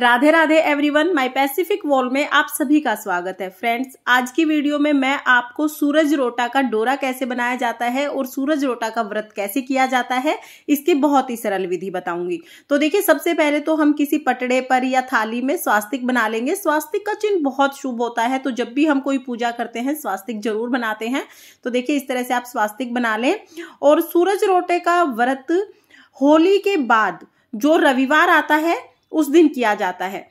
Radhe Radhe everyone my Pacific wall में आप सभी का स्वागत है फ्रेंड्स आज की वीडियो में मैं आपको सूरज रोटा का डोरा कैसे बनाया जाता है और सूरज रोटा का व्रत कैसे किया जाता है इसकी बहुत ही सरल विधि बताऊंगी तो देखिए सबसे पहले तो हम किसी पटड़े पर या थाली में स्वास्तिक बना लेंगे स्वास्तिक का चिन्ह बहुत शुभ होता है तो जब भी हम कोई पूजा करते हैं स्वास्तिक जरूर बनाते हैं तो देखिये इस तरह से आप स्वास्तिक बना लें और सूरज रोटे का व्रत होली के बाद जो रविवार आता है उस दिन किया जाता है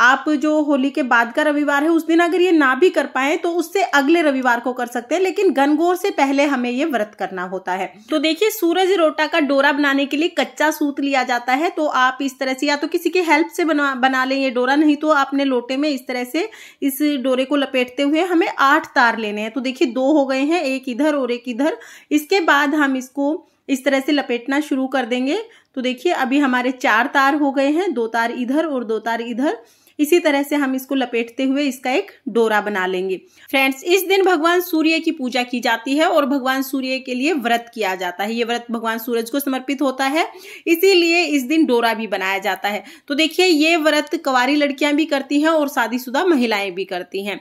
आप जो होली के बाद का रविवार है उस दिन अगर ये ना भी कर पाए तो उससे अगले रविवार को कर सकते हैं लेकिन गनगोर से पहले हमें ये व्रत करना होता है तो देखिए सूरज रोटा का डोरा बनाने के लिए कच्चा सूत लिया जाता है तो आप इस तरह से या तो किसी के हेल्प से बना बना लें ये डोरा नहीं तो आपने लोटे में इस तरह से इस डोरे को लपेटते हुए हमें आठ तार लेने हैं तो देखिये दो हो गए हैं एक इधर और एक इधर इसके बाद हम इसको इस तरह से लपेटना शुरू कर देंगे तो देखिए अभी हमारे चार तार हो गए हैं दो तार इधर और दो तार इधर इसी तरह से हम इसको लपेटते हुए इसका एक डोरा बना लेंगे फ्रेंड्स इस दिन भगवान सूर्य की पूजा की जाती है और भगवान सूर्य के लिए व्रत किया जाता है ये व्रत भगवान सूरज को समर्पित होता है इसीलिए इस दिन डोरा भी बनाया जाता है तो देखिए ये व्रत कवारी लड़कियां भी करती हैं और शादीशुदा महिलाएं भी करती हैं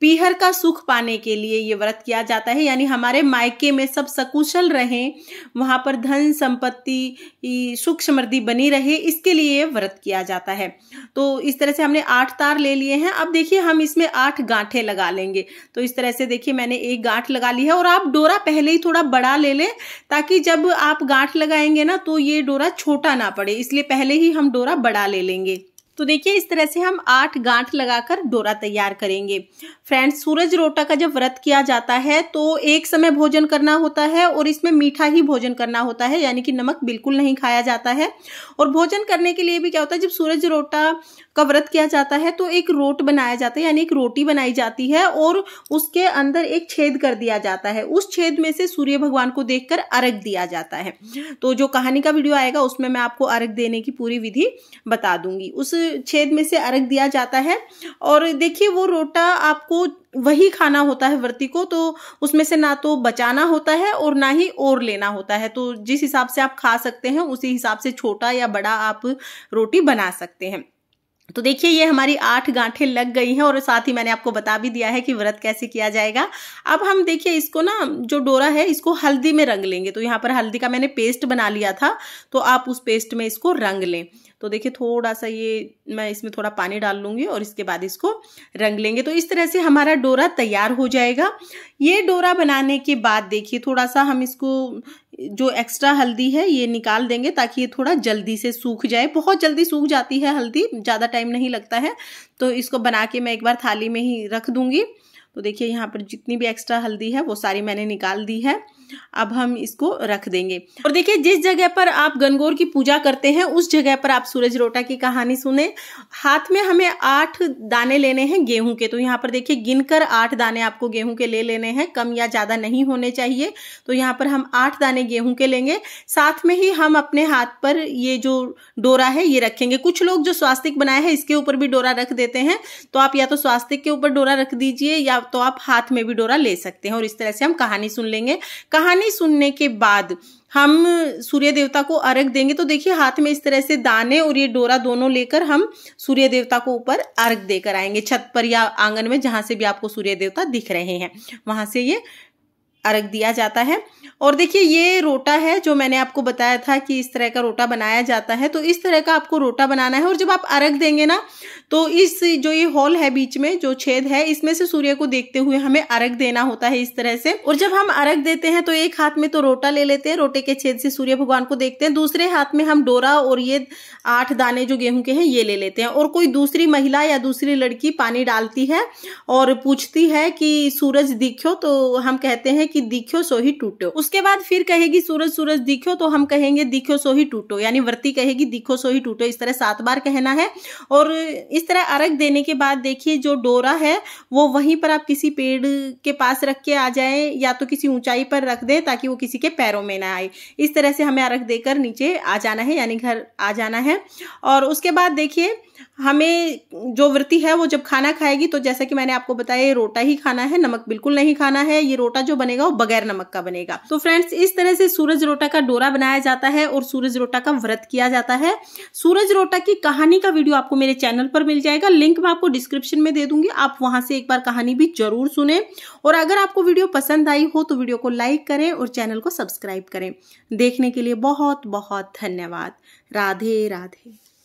पीहर का सुख पाने के लिए ये व्रत किया जाता है यानी हमारे मायके में सब सकुशल रहें वहाँ पर धन संपत्ति सुख समृद्धि बनी रहे इसके लिए व्रत किया जाता है तो इस तरह से हमने हमने आठ तार ले लिए हैं अब देखिए हम इसमें आठ गांठे लगा लेंगे तो इस तरह से देखिए मैंने एक गांठ लगा ली है और आप डोरा पहले ही थोड़ा बड़ा ले लें ताकि जब आप गांठ लगाएंगे ना तो ये डोरा छोटा ना पड़े इसलिए पहले ही हम डोरा बड़ा ले लेंगे तो देखिए इस तरह से हम आठ गांठ लगाकर डोरा तैयार करेंगे फ्रेंड्स सूरज रोटा का जब व्रत किया जाता है तो एक समय भोजन करना होता है और इसमें मीठा ही भोजन करना होता है यानी कि नमक बिल्कुल नहीं खाया जाता है और भोजन करने के लिए भी क्या होता है जब सूरज रोटा का व्रत किया जाता है तो एक रोट बनाया जाता है यानी एक रोटी बनाई जाती है और उसके अंदर एक छेद कर दिया जाता है उस छेद में से सूर्य भगवान को देख अर्घ दिया जाता है तो जो कहानी का वीडियो आएगा उसमें मैं आपको अर्घ देने की पूरी विधि बता दूंगी उस छेद में से अर्घ दिया जाता है और देखिए वो रोटा आपको वही खाना होता है व्रती को तो उसमें से ना तो बचाना होता है और ना ही और लेना होता है तो जिस हिसाब से आप खा सकते हैं उसी हिसाब से छोटा या बड़ा आप रोटी बना सकते हैं तो देखिए ये हमारी आठ गांठें लग गई हैं और साथ ही मैंने आपको बता भी दिया है कि व्रत कैसे किया जाएगा अब हम देखिए इसको ना जो डोरा है इसको हल्दी में रंग लेंगे तो यहाँ पर हल्दी का मैंने पेस्ट बना लिया था तो आप उस पेस्ट में इसको रंग लें तो देखिए थोड़ा सा ये मैं इसमें थोड़ा पानी डाल लूँगी और इसके बाद इसको रंग लेंगे तो इस तरह से हमारा डोरा तैयार हो जाएगा ये डोरा बनाने के बाद देखिए थोड़ा सा हम इसको जो एक्स्ट्रा हल्दी है ये निकाल देंगे ताकि ये थोड़ा जल्दी से सूख जाए बहुत जल्दी सूख जाती है हल्दी ज़्यादा टाइम नहीं लगता है तो इसको बना के मैं एक बार थाली में ही रख दूँगी तो देखिए यहाँ पर जितनी भी एक्स्ट्रा हल्दी है वो सारी मैंने निकाल दी है अब हम इसको रख देंगे और देखिए जिस जगह पर आप गनगौर की पूजा करते हैं उस जगह पर आप सूरज रोटा की कहानी सुने हाथ में हमें आठ दाने लेने हैं गेहूं के तो यहाँ पर देखिए गिनकर आठ दाने आपको गेहूं के ले लेने हैं कम या ज़्यादा नहीं होने चाहिए तो यहाँ पर हम आठ दाने गेहूं के लेंगे साथ में ही हम अपने हाथ पर ये जो डोरा है ये रखेंगे कुछ लोग जो स्वास्तिक बनाए हैं इसके ऊपर भी डोरा रख देते हैं तो आप या तो स्वास्तिक के ऊपर डोरा रख दीजिए या तो आप हाथ में भी डोरा ले सकते हैं और इस तरह से हम कहानी सुन लेंगे कहानी सुनने के बाद हम सूर्य देवता को अर्घ देंगे तो देखिए हाथ में इस तरह से दाने और ये डोरा दोनों लेकर हम सूर्य देवता को ऊपर अर्घ देकर आएंगे छत पर या आंगन में जहाँ से भी आपको सूर्य देवता दिख रहे हैं वहाँ से ये अर्घ दिया जाता है और देखिए ये रोटा है जो मैंने आपको बताया था कि इस तरह का रोटा बनाया जाता है तो इस तरह का आपको रोटा बनाना है और जब आप अर्घ देंगे ना तो इस जो ये हॉल है बीच में जो छेद है इसमें से सूर्य को देखते हुए हमें अर्घ देना होता है इस तरह से और जब हम अर्घ देते हैं तो एक हाथ में तो रोटा ले लेते हैं रोटे के छेद से सूर्य भगवान को देखते हैं दूसरे हाथ में हम डोरा और ये आठ दाने जो गेहूं के हैं ये ले लेते हैं और कोई दूसरी महिला या दूसरी लड़की पानी डालती है और पूछती है कि सूरज दिखो तो हम कहते हैं कि दिखो सो ही टूटो उसके बाद फिर कहेगी सूरज सूरज दिखो तो हम कहेंगे दिखो सो ही टूटो यानी व्रती कहेगी दिखो सो ही टूटो इस तरह सात बार कहना है और इस तरह अर्घ देने के बाद देखिए जो डोरा है वो वहीं पर आप किसी पेड़ के पास रख के आ जाए या तो किसी ऊंचाई पर रख दें ताकि वो किसी के पैरों में ना आए इस तरह से हमें अर्घ देकर नीचे आ जाना है यानी घर आ जाना है और उसके बाद देखिए हमें जो वृत्ति है वो जब खाना खाएगी तो जैसा कि मैंने आपको बताया ये रोटा ही खाना है नमक बिल्कुल नहीं खाना है ये रोटा जो बनेगा वो बगैर नमक का बनेगा तो फ्रेंड्स इस तरह से सूरज रोटा का डोरा बनाया जाता है और सूरज रोटा का व्रत किया जाता है सूरज रोटा की कहानी का वीडियो आपको मेरे चैनल पर मिल जाएगा लिंक मैं आपको डिस्क्रिप्शन में दे दूंगी आप वहां से एक बार कहानी भी जरूर सुने और अगर आपको वीडियो पसंद आई हो तो वीडियो को लाइक करें और चैनल को सब्सक्राइब करें देखने के लिए बहुत बहुत धन्यवाद राधे राधे